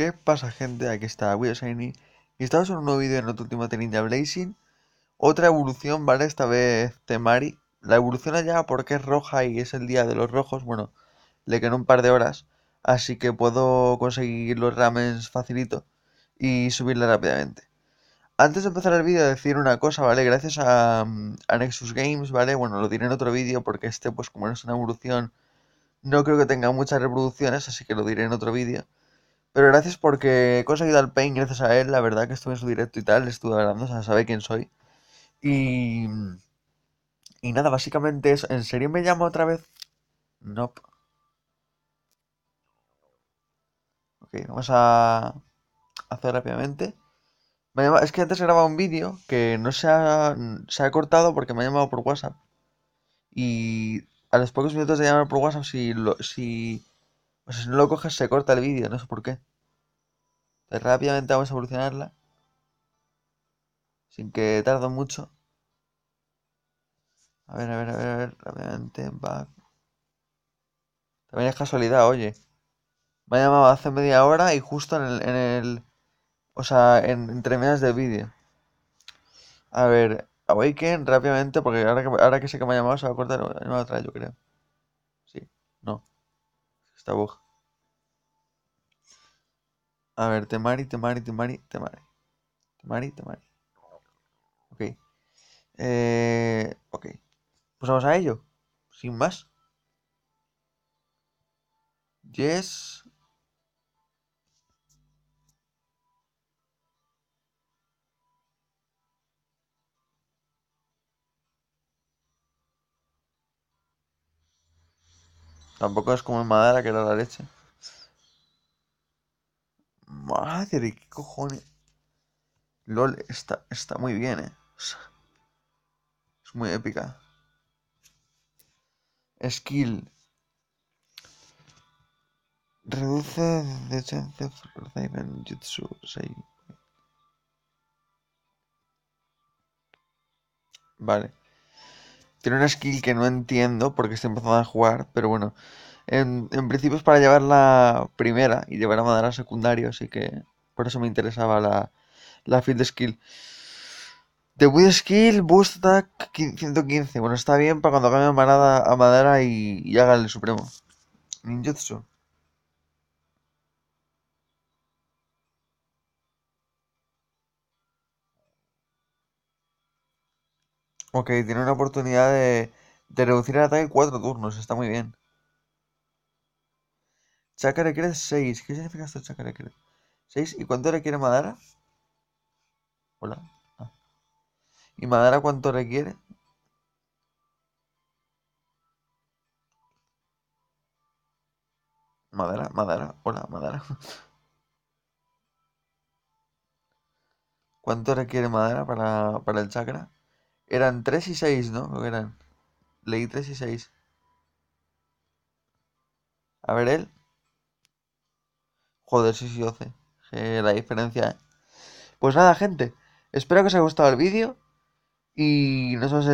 ¿Qué pasa gente? Aquí está Shiny y estamos en un nuevo vídeo en otro último ten Ninja Blazing Otra evolución, ¿vale? Esta vez Temari La evolución allá porque es roja y es el día de los rojos Bueno, le quedan un par de horas Así que puedo conseguir los ramens facilito Y subirla rápidamente Antes de empezar el vídeo decir una cosa, ¿vale? Gracias a, mm, a Nexus Games, ¿vale? Bueno, lo diré en otro vídeo porque este pues como no es una evolución No creo que tenga muchas reproducciones, así que lo diré en otro vídeo pero gracias porque he conseguido al Pain gracias a él. La verdad que estuve en su directo y tal, estuve hablando, o sea, sabe quién soy. Y. Y nada, básicamente eso. ¿En serio me llamo otra vez? No. Nope. Ok, vamos a hacer rápidamente. Es que antes grababa un vídeo que no se ha... se ha cortado porque me ha llamado por WhatsApp. Y a los pocos minutos de llamar por WhatsApp, si, si o pues sea, si no lo coges se corta el vídeo, no sé por qué. rápidamente vamos a evolucionarla Sin que tarde mucho. A ver, a ver, a ver, a ver, rápidamente. Back. También es casualidad, oye. Me ha llamado hace media hora y justo en el. En el o sea, en, entre medias del vídeo. A ver, Awaken rápidamente, porque ahora que, ahora que sé que me ha llamado se va a cortar. Me va a yo creo. Sí, no. Esta boja. A ver, temari, temari, temari, temari. Temari, temari. Ok. Eh, ok. Pues vamos a ello. Sin más. Yes. Tampoco es como en madera que era la leche. Madre, qué cojones. LOL está, está muy bien, eh. es muy épica. Skill. Reduce De de en Jutsu. Vale. Tiene una skill que no entiendo porque está empezando a jugar, pero bueno. En, en principio es para llevar la primera y llevar a madera secundario, así que por eso me interesaba la, la field skill. The Wind Skill Boost Attack 115. Bueno, está bien para cuando cambie a, a madera y haga el supremo. Ninjutsu. Ok, tiene una oportunidad de, reducir el ataque en 4 turnos, está muy bien. Chakra requiere 6. ¿Qué significa esto Chakra requiere? 6. ¿Y cuánto requiere Madara? Hola. Ah. ¿Y Madara cuánto requiere? Madara, Madara, hola, Madara. ¿Cuánto requiere Madara para, para el chakra? Eran 3 y 6, ¿no? Eran. Leí 3 y 6. A ver él. Joder, 6 y 12. la diferencia. ¿eh? Pues nada, gente. Espero que os haya gustado el vídeo. Y nos vemos